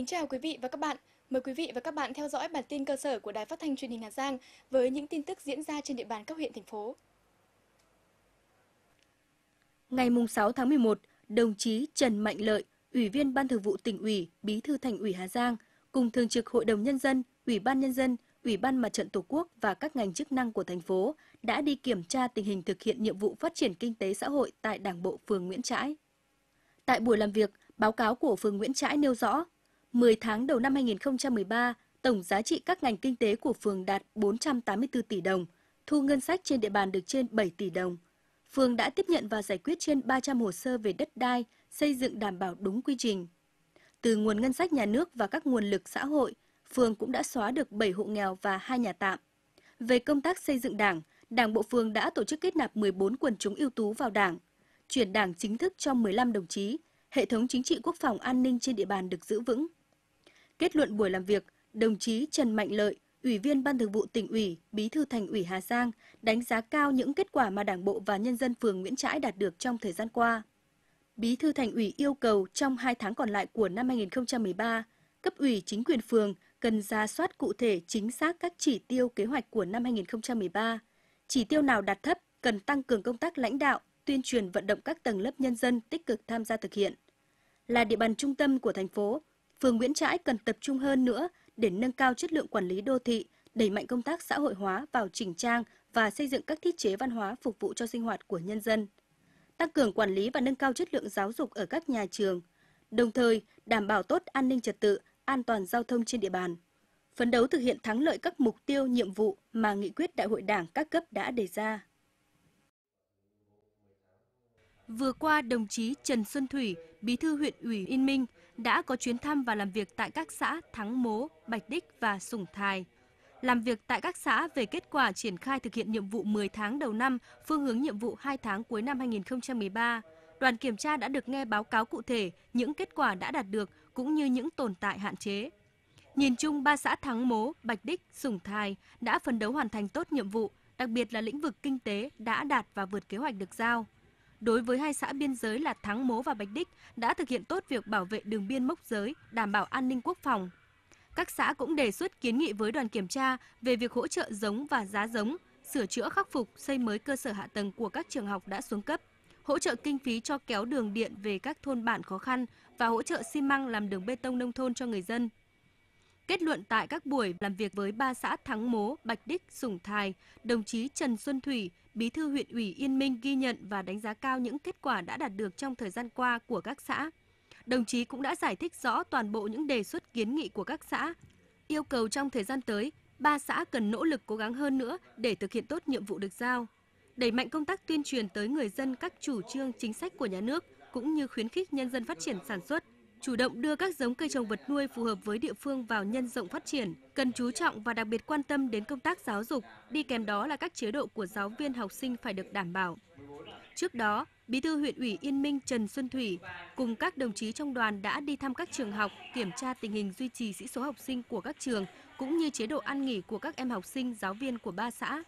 Kính chào quý vị và các bạn. Mời quý vị và các bạn theo dõi bản tin cơ sở của Đài Phát thanh Truyền hình Hà Giang với những tin tức diễn ra trên địa bàn các huyện thành phố. Ngày 6 tháng 11, đồng chí Trần Mạnh Lợi, Ủy viên Ban Thường vụ Tỉnh ủy, Bí thư Thành ủy Hà Giang cùng Thường trực Hội đồng nhân dân, Ủy ban nhân dân, Ủy ban Mặt trận Tổ quốc và các ngành chức năng của thành phố đã đi kiểm tra tình hình thực hiện nhiệm vụ phát triển kinh tế xã hội tại Đảng bộ phường Nguyễn Trãi. Tại buổi làm việc, báo cáo của phường Nguyễn Trãi nêu rõ 10 tháng đầu năm 2013, tổng giá trị các ngành kinh tế của phường đạt 484 tỷ đồng, thu ngân sách trên địa bàn được trên 7 tỷ đồng. Phường đã tiếp nhận và giải quyết trên 300 hồ sơ về đất đai, xây dựng đảm bảo đúng quy trình. Từ nguồn ngân sách nhà nước và các nguồn lực xã hội, phường cũng đã xóa được 7 hộ nghèo và 2 nhà tạm. Về công tác xây dựng đảng, Đảng Bộ Phường đã tổ chức kết nạp 14 quần chúng ưu tú vào đảng, chuyển đảng chính thức cho 15 đồng chí, hệ thống chính trị quốc phòng an ninh trên địa bàn được giữ vững. Kết luận buổi làm việc, đồng chí Trần Mạnh Lợi, Ủy viên Ban Thường vụ tỉnh ủy, Bí thư Thành ủy Hà Giang đánh giá cao những kết quả mà Đảng bộ và nhân dân phường Nguyễn Trãi đạt được trong thời gian qua. Bí thư Thành ủy yêu cầu trong 2 tháng còn lại của năm 2013, cấp ủy chính quyền phường cần ra soát cụ thể chính xác các chỉ tiêu kế hoạch của năm 2013. Chỉ tiêu nào đạt thấp cần tăng cường công tác lãnh đạo, tuyên truyền vận động các tầng lớp nhân dân tích cực tham gia thực hiện. Là địa bàn trung tâm của thành phố, phường Nguyễn Trãi cần tập trung hơn nữa để nâng cao chất lượng quản lý đô thị, đẩy mạnh công tác xã hội hóa vào chỉnh trang và xây dựng các thiết chế văn hóa phục vụ cho sinh hoạt của nhân dân. Tăng cường quản lý và nâng cao chất lượng giáo dục ở các nhà trường, đồng thời đảm bảo tốt an ninh trật tự, an toàn giao thông trên địa bàn. Phấn đấu thực hiện thắng lợi các mục tiêu, nhiệm vụ mà nghị quyết đại hội Đảng các cấp đã đề ra. Vừa qua, đồng chí Trần Xuân Thủy, Bí thư huyện ủy Yên Minh, đã có chuyến thăm và làm việc tại các xã Thắng Mố, Bạch Đích và Sủng Thài. Làm việc tại các xã về kết quả triển khai thực hiện nhiệm vụ 10 tháng đầu năm, phương hướng nhiệm vụ 2 tháng cuối năm 2013, đoàn kiểm tra đã được nghe báo cáo cụ thể những kết quả đã đạt được cũng như những tồn tại hạn chế. Nhìn chung, ba xã Thắng Mố, Bạch Đích, Sủng Thài đã phấn đấu hoàn thành tốt nhiệm vụ, đặc biệt là lĩnh vực kinh tế đã đạt và vượt kế hoạch được giao đối với hai xã biên giới là Thắng Mố và Bạch Đích đã thực hiện tốt việc bảo vệ đường biên mốc giới, đảm bảo an ninh quốc phòng. Các xã cũng đề xuất kiến nghị với đoàn kiểm tra về việc hỗ trợ giống và giá giống, sửa chữa khắc phục, xây mới cơ sở hạ tầng của các trường học đã xuống cấp, hỗ trợ kinh phí cho kéo đường điện về các thôn bản khó khăn và hỗ trợ xi măng làm đường bê tông nông thôn cho người dân. Kết luận tại các buổi làm việc với ba xã Thắng Mố, Bạch Đích, Sủng Thài, đồng chí Trần Xuân Thủy, Bí thư huyện ủy Yên Minh ghi nhận và đánh giá cao những kết quả đã đạt được trong thời gian qua của các xã. Đồng chí cũng đã giải thích rõ toàn bộ những đề xuất kiến nghị của các xã. Yêu cầu trong thời gian tới, ba xã cần nỗ lực cố gắng hơn nữa để thực hiện tốt nhiệm vụ được giao. Đẩy mạnh công tác tuyên truyền tới người dân các chủ trương chính sách của nhà nước cũng như khuyến khích nhân dân phát triển sản xuất, chủ động đưa các giống cây trồng vật nuôi phù hợp với địa phương vào nhân rộng phát triển, cần chú trọng và đặc biệt quan tâm đến công tác giáo dục, đi kèm đó là các chế độ của giáo viên học sinh phải được đảm bảo. Trước đó, Bí thư huyện ủy Yên Minh Trần Xuân Thủy cùng các đồng chí trong đoàn đã đi thăm các trường học, kiểm tra tình hình duy trì sĩ số học sinh của các trường cũng như chế độ ăn nghỉ của các em học sinh, giáo viên của ba xã.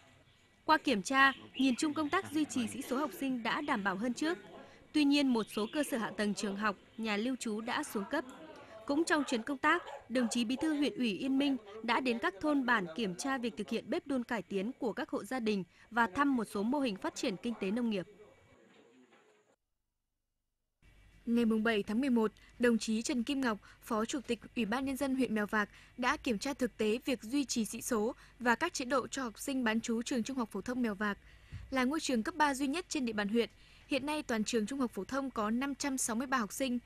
Qua kiểm tra, nhìn chung công tác duy trì sĩ số học sinh đã đảm bảo hơn trước – Tuy nhiên, một số cơ sở hạ tầng trường học, nhà lưu trú đã xuống cấp. Cũng trong chuyến công tác, đồng chí Bí thư huyện ủy Yên Minh đã đến các thôn bản kiểm tra việc thực hiện bếp đun cải tiến của các hộ gia đình và thăm một số mô hình phát triển kinh tế nông nghiệp. Ngày 7 tháng 11, đồng chí Trần Kim Ngọc, Phó Chủ tịch Ủy ban Nhân dân huyện Mèo Vạc đã kiểm tra thực tế việc duy trì sĩ số và các chế độ cho học sinh bán chú trường Trung học Phổ thông Mèo Vạc. Là ngôi trường cấp 3 duy nhất trên địa bàn huyện, Hiện nay toàn trường trung học phổ thông có 563 học sinh.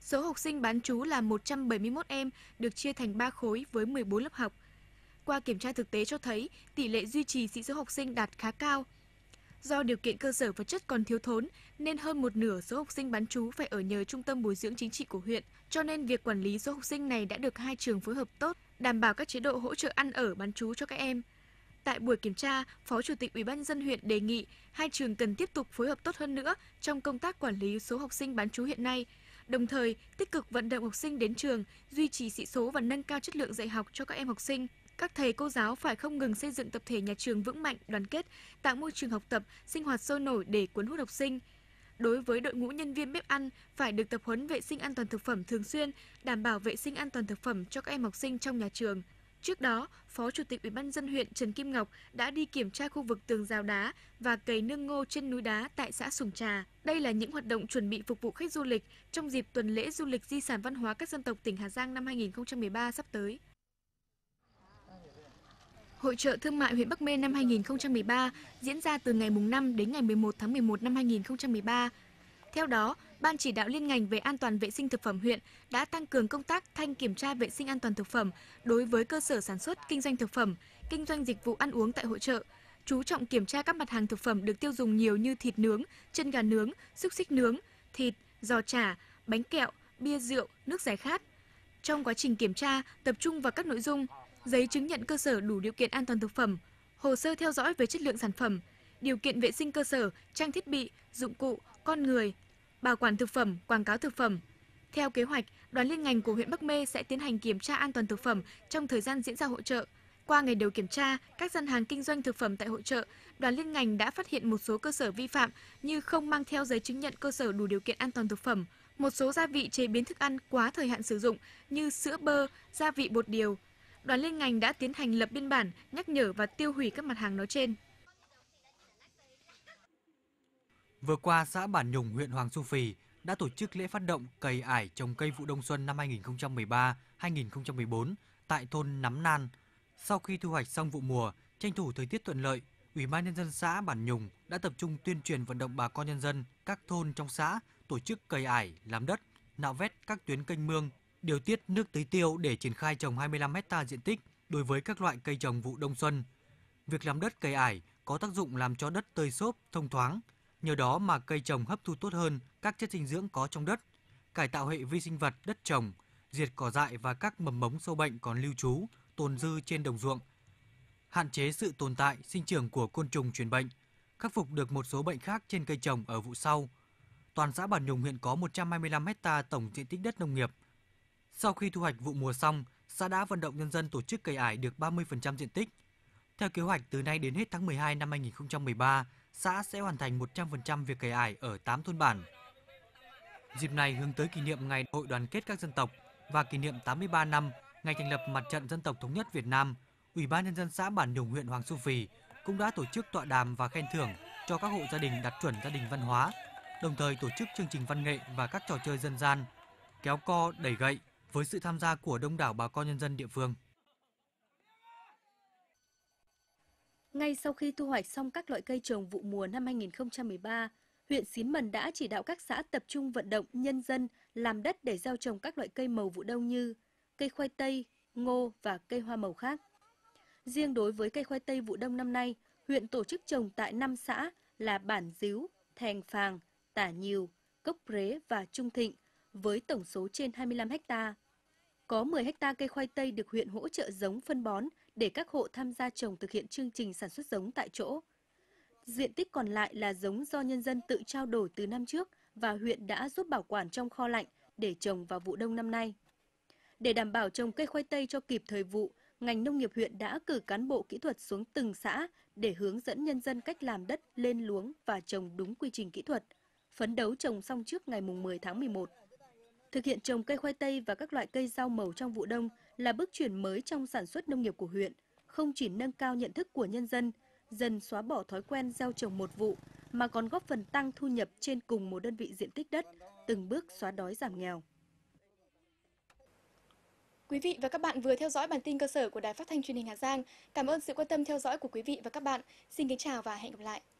Số học sinh bán trú là 171 em, được chia thành 3 khối với 14 lớp học. Qua kiểm tra thực tế cho thấy, tỷ lệ duy trì sĩ số học sinh đạt khá cao. Do điều kiện cơ sở vật chất còn thiếu thốn, nên hơn một nửa số học sinh bán trú phải ở nhờ trung tâm bồi dưỡng chính trị của huyện, cho nên việc quản lý số học sinh này đã được hai trường phối hợp tốt, đảm bảo các chế độ hỗ trợ ăn ở bán trú cho các em. Tại buổi kiểm tra, Phó Chủ tịch Ủy ban dân huyện đề nghị hai trường cần tiếp tục phối hợp tốt hơn nữa trong công tác quản lý số học sinh bán trú hiện nay, đồng thời tích cực vận động học sinh đến trường, duy trì sĩ số và nâng cao chất lượng dạy học cho các em học sinh. Các thầy cô giáo phải không ngừng xây dựng tập thể nhà trường vững mạnh, đoàn kết, tạo môi trường học tập, sinh hoạt sôi nổi để cuốn hút học sinh. Đối với đội ngũ nhân viên bếp ăn phải được tập huấn vệ sinh an toàn thực phẩm thường xuyên, đảm bảo vệ sinh an toàn thực phẩm cho các em học sinh trong nhà trường. Trước đó, Phó Chủ tịch Ủy ban dân huyện Trần Kim Ngọc đã đi kiểm tra khu vực tường rào đá và cây nương ngô trên núi đá tại xã Sùng Trà. Đây là những hoạt động chuẩn bị phục vụ khách du lịch trong dịp tuần lễ du lịch di sản văn hóa các dân tộc tỉnh Hà Giang năm 2013 sắp tới. Hội trợ thương mại huyện Bắc Mê năm 2013 diễn ra từ ngày 5 đến ngày 11 tháng 11 năm 2013. Theo đó, Ban chỉ đạo liên ngành về an toàn vệ sinh thực phẩm huyện đã tăng cường công tác thanh kiểm tra vệ sinh an toàn thực phẩm đối với cơ sở sản xuất kinh doanh thực phẩm, kinh doanh dịch vụ ăn uống tại hội trợ, chú trọng kiểm tra các mặt hàng thực phẩm được tiêu dùng nhiều như thịt nướng, chân gà nướng, xúc xích nướng, thịt, giò chả, bánh kẹo, bia rượu, nước giải khát. Trong quá trình kiểm tra, tập trung vào các nội dung giấy chứng nhận cơ sở đủ điều kiện an toàn thực phẩm, hồ sơ theo dõi về chất lượng sản phẩm, điều kiện vệ sinh cơ sở, trang thiết bị, dụng cụ, con người, bảo quản thực phẩm, quảng cáo thực phẩm. Theo kế hoạch, đoàn liên ngành của huyện Bắc Mê sẽ tiến hành kiểm tra an toàn thực phẩm trong thời gian diễn ra hội trợ. Qua ngày đầu kiểm tra, các gian hàng kinh doanh thực phẩm tại hội trợ, đoàn liên ngành đã phát hiện một số cơ sở vi phạm như không mang theo giấy chứng nhận cơ sở đủ điều kiện an toàn thực phẩm, một số gia vị chế biến thức ăn quá thời hạn sử dụng như sữa bơ, gia vị bột điều. Đoàn liên ngành đã tiến hành lập biên bản, nhắc nhở và tiêu hủy các mặt hàng nói trên. Vừa qua, xã Bản Nhùng, huyện Hoàng Su Phì đã tổ chức lễ phát động cày ải trồng cây vụ đông xuân năm 2013-2014 tại thôn Nắm Nan. Sau khi thu hoạch xong vụ mùa, tranh thủ thời tiết thuận lợi, Ủy ban nhân dân xã Bản Nhùng đã tập trung tuyên truyền vận động bà con nhân dân các thôn trong xã tổ chức cày ải, làm đất, nạo vét các tuyến kênh mương, điều tiết nước tưới tiêu để triển khai trồng 25 hecta diện tích đối với các loại cây trồng vụ đông xuân. Việc làm đất cày ải có tác dụng làm cho đất tơi xốp, thông thoáng – Nhờ đó mà cây trồng hấp thu tốt hơn các chất dinh dưỡng có trong đất, cải tạo hệ vi sinh vật đất trồng, diệt cỏ dại và các mầm mống sâu bệnh còn lưu trú, tồn dư trên đồng ruộng, hạn chế sự tồn tại, sinh trưởng của côn trùng truyền bệnh, khắc phục được một số bệnh khác trên cây trồng ở vụ sau. Toàn xã Bản Nhùng hiện có 125 ha tổng diện tích đất nông nghiệp. Sau khi thu hoạch vụ mùa xong, xã đã vận động nhân dân tổ chức cày ải được 30% diện tích. Theo kế hoạch từ nay đến hết tháng 12 năm 2013, xã sẽ hoàn thành 100% việc cày ải ở 8 thôn bản. Dịp này hướng tới kỷ niệm Ngày Hội Đoàn kết các dân tộc và kỷ niệm 83 năm ngày thành lập Mặt trận Dân tộc Thống nhất Việt Nam, Ủy ban Nhân dân xã Bản Nhùng huyện Hoàng Su Phì cũng đã tổ chức tọa đàm và khen thưởng cho các hộ gia đình đạt chuẩn gia đình văn hóa, đồng thời tổ chức chương trình văn nghệ và các trò chơi dân gian, kéo co, đẩy gậy với sự tham gia của đông đảo bà con nhân dân địa phương. Ngay sau khi thu hoạch xong các loại cây trồng vụ mùa năm 2013, huyện Xín Mần đã chỉ đạo các xã tập trung vận động nhân dân làm đất để gieo trồng các loại cây màu vụ đông như cây khoai tây, ngô và cây hoa màu khác. Riêng đối với cây khoai tây vụ đông năm nay, huyện tổ chức trồng tại 5 xã là Bản Díu, Thèn Phàng, Tả Nhiều, Cốc Rế và Trung Thịnh với tổng số trên 25 ha. Có 10 ha cây khoai tây được huyện hỗ trợ giống phân bón để các hộ tham gia trồng thực hiện chương trình sản xuất giống tại chỗ. Diện tích còn lại là giống do nhân dân tự trao đổi từ năm trước và huyện đã giúp bảo quản trong kho lạnh để trồng vào vụ đông năm nay. Để đảm bảo trồng cây khoai tây cho kịp thời vụ, ngành nông nghiệp huyện đã cử cán bộ kỹ thuật xuống từng xã để hướng dẫn nhân dân cách làm đất lên luống và trồng đúng quy trình kỹ thuật, phấn đấu trồng xong trước ngày 10 tháng 11. Thực hiện trồng cây khoai tây và các loại cây rau màu trong vụ đông là bước chuyển mới trong sản xuất nông nghiệp của huyện, không chỉ nâng cao nhận thức của nhân dân, dần xóa bỏ thói quen gieo trồng một vụ mà còn góp phần tăng thu nhập trên cùng một đơn vị diện tích đất, từng bước xóa đói giảm nghèo. Quý vị và các bạn vừa theo dõi bản tin cơ sở của Đài Phát thanh Truyền hình Hà Giang. Cảm ơn sự quan tâm theo dõi của quý vị và các bạn. Xin kính chào và hẹn gặp lại.